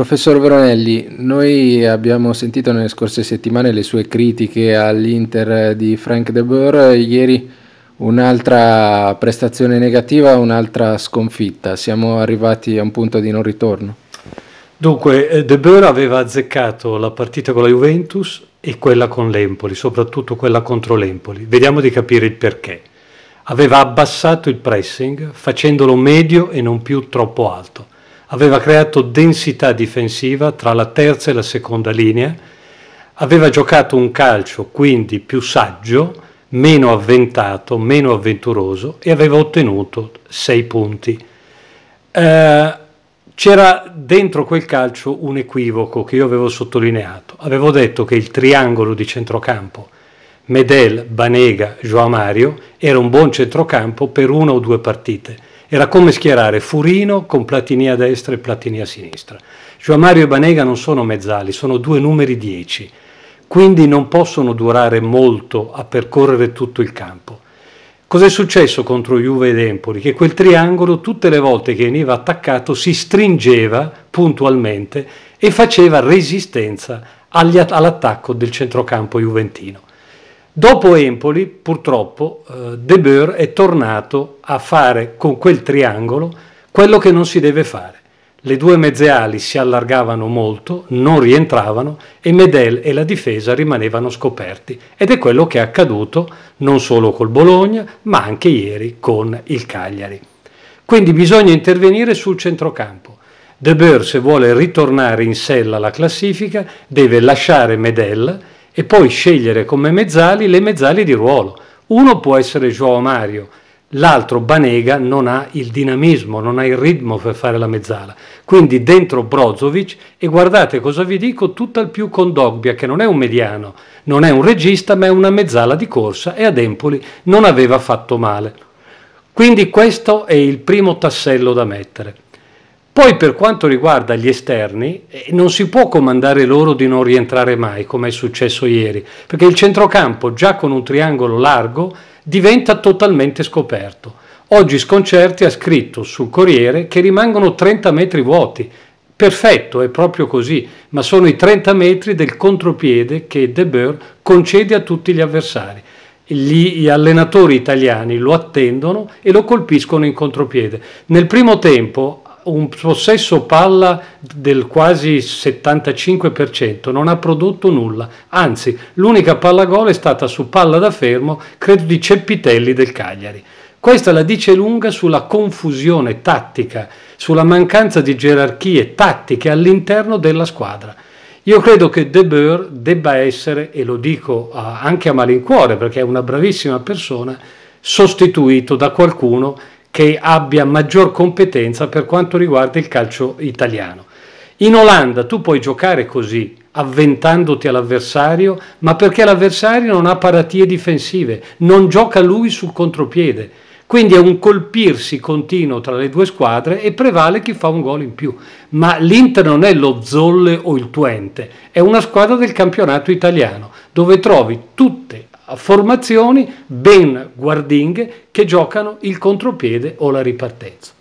Professor Veronelli, noi abbiamo sentito nelle scorse settimane le sue critiche all'Inter di Frank De Boer, ieri un'altra prestazione negativa, un'altra sconfitta, siamo arrivati a un punto di non ritorno. Dunque, eh, De Boer aveva azzeccato la partita con la Juventus e quella con l'Empoli, soprattutto quella contro l'Empoli. Vediamo di capire il perché. Aveva abbassato il pressing facendolo medio e non più troppo alto aveva creato densità difensiva tra la terza e la seconda linea, aveva giocato un calcio quindi più saggio, meno avventato, meno avventuroso e aveva ottenuto sei punti. Eh, c'era dentro quel calcio un equivoco che io avevo sottolineato. Avevo detto che il triangolo di centrocampo Medel, Banega, Joao Mario era un buon centrocampo per una o due partite era come schierare Furino con Platini a destra e Platini a sinistra. Gioamario e Banega non sono mezzali, sono due numeri 10, quindi non possono durare molto a percorrere tutto il campo. Cos'è successo contro Juve ed Empoli? Che quel triangolo tutte le volte che veniva attaccato si stringeva puntualmente e faceva resistenza all'attacco del centrocampo juventino. Dopo Empoli, purtroppo, eh, De Boer è tornato a fare con quel triangolo quello che non si deve fare. Le due mezze ali si allargavano molto, non rientravano e Medel e la difesa rimanevano scoperti. Ed è quello che è accaduto non solo col Bologna, ma anche ieri con il Cagliari. Quindi bisogna intervenire sul centrocampo. De Boer, se vuole ritornare in sella alla classifica, deve lasciare Medel e poi scegliere come mezzali le mezzali di ruolo. Uno può essere Joao Mario, l'altro Banega non ha il dinamismo, non ha il ritmo per fare la mezzala. Quindi dentro Brozovic e guardate cosa vi dico, tutt'al più con Dogbia che non è un mediano, non è un regista ma è una mezzala di corsa e ad Empoli non aveva fatto male. Quindi questo è il primo tassello da mettere. Poi per quanto riguarda gli esterni, eh, non si può comandare loro di non rientrare mai, come è successo ieri, perché il centrocampo, già con un triangolo largo, diventa totalmente scoperto. Oggi Sconcerti ha scritto sul Corriere che rimangono 30 metri vuoti. Perfetto, è proprio così, ma sono i 30 metri del contropiede che De Boer concede a tutti gli avversari gli allenatori italiani lo attendono e lo colpiscono in contropiede. Nel primo tempo un possesso palla del quasi 75%, non ha prodotto nulla, anzi l'unica palla gol è stata su palla da fermo, credo di Ceppitelli del Cagliari. Questa la dice lunga sulla confusione tattica, sulla mancanza di gerarchie tattiche all'interno della squadra. Io credo che De Boer debba essere, e lo dico anche a malincuore perché è una bravissima persona, sostituito da qualcuno che abbia maggior competenza per quanto riguarda il calcio italiano. In Olanda tu puoi giocare così, avventandoti all'avversario, ma perché l'avversario non ha paratie difensive, non gioca lui sul contropiede. Quindi è un colpirsi continuo tra le due squadre e prevale chi fa un gol in più. Ma l'Inter non è lo Zolle o il Twente, è una squadra del campionato italiano dove trovi tutte formazioni ben guardinghe che giocano il contropiede o la ripartenza.